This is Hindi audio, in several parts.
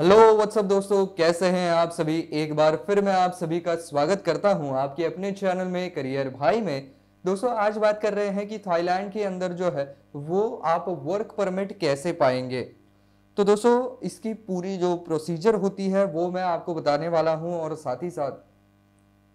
हेलो व्हाट्सअप दोस्तों कैसे हैं आप सभी एक बार फिर मैं आप सभी का स्वागत करता हूं आपके अपने चैनल में करियर भाई में दोस्तों आज बात कर रहे हैं कि थाईलैंड के अंदर जो है वो आप वर्क परमिट कैसे पाएंगे तो दोस्तों इसकी पूरी जो प्रोसीजर होती है वो मैं आपको बताने वाला हूँ और साथ ही साथ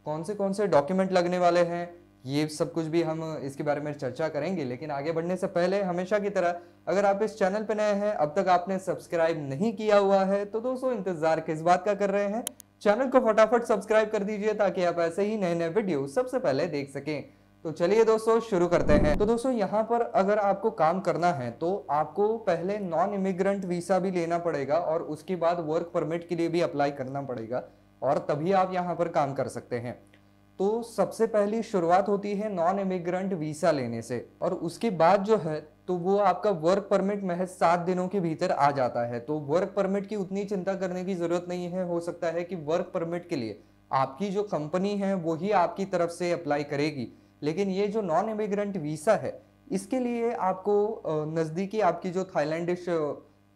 कौन से कौन से डॉक्यूमेंट लगने वाले हैं ये सब कुछ भी हम इसके बारे में चर्चा करेंगे लेकिन आगे बढ़ने से पहले हमेशा की तरह अगर आप इस चैनल पर नए हैं अब तक आपने सब्सक्राइब नहीं किया हुआ है तो दोस्तों इंतजार किस बात का कर रहे हैं चैनल को फटाफट सब्सक्राइब कर दीजिए ताकि आप ऐसे ही नए नए वीडियो सबसे पहले देख सकें तो चलिए दोस्तों शुरू करते हैं तो दोस्तों यहाँ पर अगर आपको काम करना है तो आपको पहले नॉन इमिग्रेंट वीसा भी लेना पड़ेगा और उसके बाद वर्क परमिट के लिए भी अप्लाई करना पड़ेगा और तभी आप यहाँ पर काम कर सकते हैं तो सबसे पहली शुरुआत होती है नॉन इमिग्रेंट वीसा लेने से और उसके बाद जो है तो वो आपका वर्क परमिट महज सात दिनों के भीतर आ जाता है तो वर्क परमिट की उतनी चिंता करने की ज़रूरत नहीं है हो सकता है कि वर्क परमिट के लिए आपकी जो कंपनी है वो ही आपकी तरफ से अप्लाई करेगी लेकिन ये जो नॉन इमिग्रेंट वीसा है इसके लिए आपको नज़दीकी आपकी जो थाईलैंडिश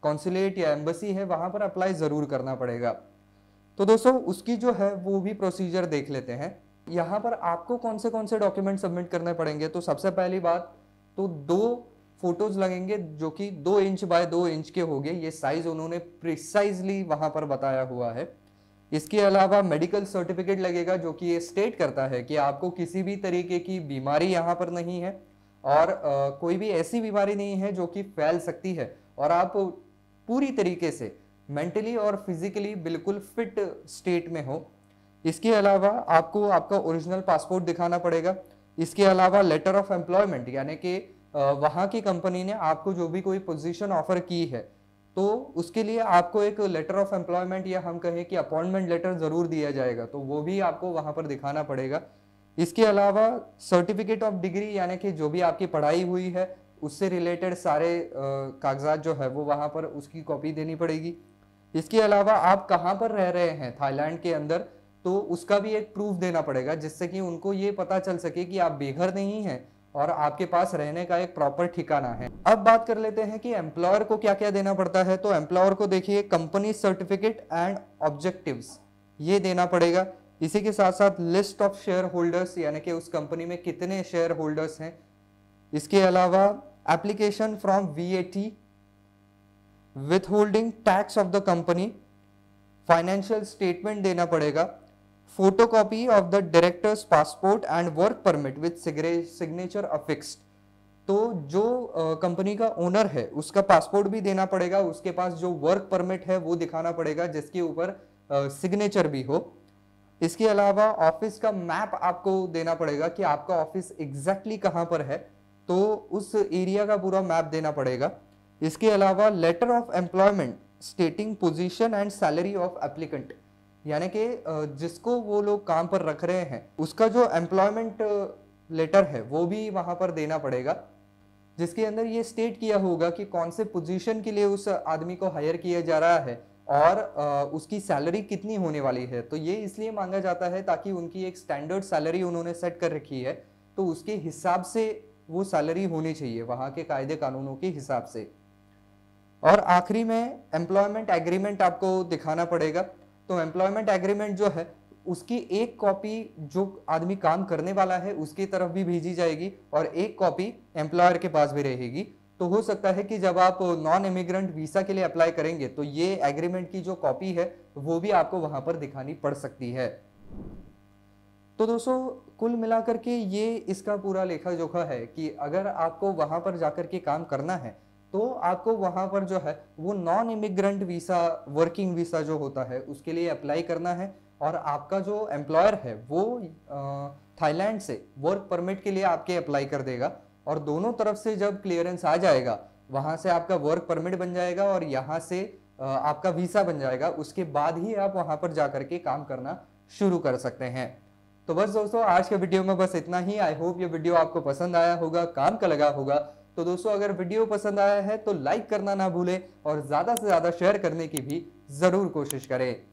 कॉन्सुलेट या एम्बसी है वहाँ पर अप्लाई ज़रूर करना पड़ेगा तो दोस्तों उसकी जो है वो भी प्रोसीजर देख लेते हैं यहाँ पर आपको कौन से कौन से डॉक्यूमेंट सबमिट करने पड़ेंगे तो सबसे पहली बात तो दो फोटोज लगेंगे जो कि दो इंच बाय दो इंच के होंगे ये साइज उन्होंने प्रिसाइजली वहाँ पर बताया हुआ है इसके अलावा मेडिकल सर्टिफिकेट लगेगा जो कि ये स्टेट करता है कि आपको किसी भी तरीके की बीमारी यहाँ पर नहीं है और आ, कोई भी ऐसी बीमारी नहीं है जो कि फैल सकती है और आप पूरी तरीके से मेंटली और फिजिकली बिल्कुल फिट स्टेट में हो इसके अलावा आपको आपका ओरिजिनल पासपोर्ट दिखाना पड़ेगा इसके अलावा लेटर ऑफ एम्प्लॉयमेंट यानी कि वहाँ की कंपनी ने आपको जो भी कोई पोजीशन ऑफर की है तो उसके लिए आपको एक लेटर ऑफ एम्प्लॉयमेंट या हम कहें कि अपॉइंटमेंट लेटर ज़रूर दिया जाएगा तो वो भी आपको वहाँ पर दिखाना पड़ेगा इसके अलावा सर्टिफिकेट ऑफ डिग्री यानी कि जो भी आपकी पढ़ाई हुई है उससे रिलेटेड सारे कागजात जो है वो वहाँ पर उसकी कॉपी देनी पड़ेगी इसके अलावा आप कहाँ पर रह रहे हैं थाईलैंड के अंदर तो उसका भी एक प्रूफ देना पड़ेगा जिससे कि उनको ये पता चल सके कि आप बेघर नहीं हैं और आपके पास रहने का एक प्रॉपर ठिकाना है अब बात कर लेते हैं कि एम्प्लॉयर को क्या क्या देना पड़ता है तो एम्प्लॉयर को देखिए कंपनी सर्टिफिकेट एंड ऑब्जेक्टिव्स ये देना पड़ेगा इसी के साथ साथ लिस्ट ऑफ शेयर होल्डर्स यानी कि उस कंपनी में कितने शेयर होल्डर्स हैं इसके अलावा application from V A T withholding tax of the company financial statement देना पड़ेगा photocopy of the director's passport and work permit with signature affixed तो जो कंपनी का ओनर है उसका पासपोर्ट भी देना पड़ेगा उसके पास जो वर्क परमिट है वो दिखाना पड़ेगा जिसके ऊपर सिग्नेचर भी हो इसके अलावा ऑफिस का मैप आपको देना पड़ेगा कि आपका ऑफिस एग्जैक्टली कहाँ पर है तो उस एरिया का पूरा मैप देना पड़ेगा इसके अलावा letter of employment stating position and salary of applicant यानी कि जिसको वो लोग काम पर रख रहे हैं उसका जो एम्प्लॉयमेंट लेटर है वो भी वहाँ पर देना पड़ेगा जिसके अंदर ये स्टेट किया होगा कि कौन से पोजीशन के लिए उस आदमी को हायर किया जा रहा है और उसकी सैलरी कितनी होने वाली है तो ये इसलिए मांगा जाता है ताकि उनकी एक स्टैंडर्ड सैलरी उन्होंने सेट कर रखी है तो उसके हिसाब से वो सैलरी होनी चाहिए वहाँ के कायदे कानूनों के हिसाब से और आखिरी में एम्प्लॉयमेंट एग्रीमेंट आपको दिखाना पड़ेगा तो एम्प्लॉयमेंट एग्रीमेंट जो है उसकी एक कॉपी जो आदमी काम करने वाला है उसकी तरफ भी भेजी जाएगी और एक कॉपी एम्प्लॉयर के पास भी रहेगी तो हो सकता है कि जब आप नॉन इमिग्रेंट वीसा के लिए अप्लाई करेंगे तो ये एग्रीमेंट की जो कॉपी है वो भी आपको वहां पर दिखानी पड़ सकती है तो दोस्तों कुल मिलाकर के ये इसका पूरा लेखा जोखा है कि अगर आपको वहां पर जाकर के काम करना है तो आपको वहां पर जो है वो non immigrant visa working visa जो होता है उसके लिए अप्लाई करना है और आपका जो एम्प्लॉयर है वो थाईलैंड से वर्क परमिट के लिए आपके अप्लाई कर देगा और दोनों तरफ से जब क्लियरेंस आ जाएगा वहां से आपका वर्क परमिट बन जाएगा और यहाँ से आपका वीसा बन जाएगा उसके बाद ही आप वहां पर जा करके काम करना शुरू कर सकते हैं तो बस दोस्तों आज के वीडियो में बस इतना ही आई होप ये वीडियो आपको पसंद आया होगा काम का लगा होगा तो दोस्तों अगर वीडियो पसंद आया है तो लाइक करना ना भूलें और ज़्यादा से ज़्यादा शेयर करने की भी ज़रूर कोशिश करें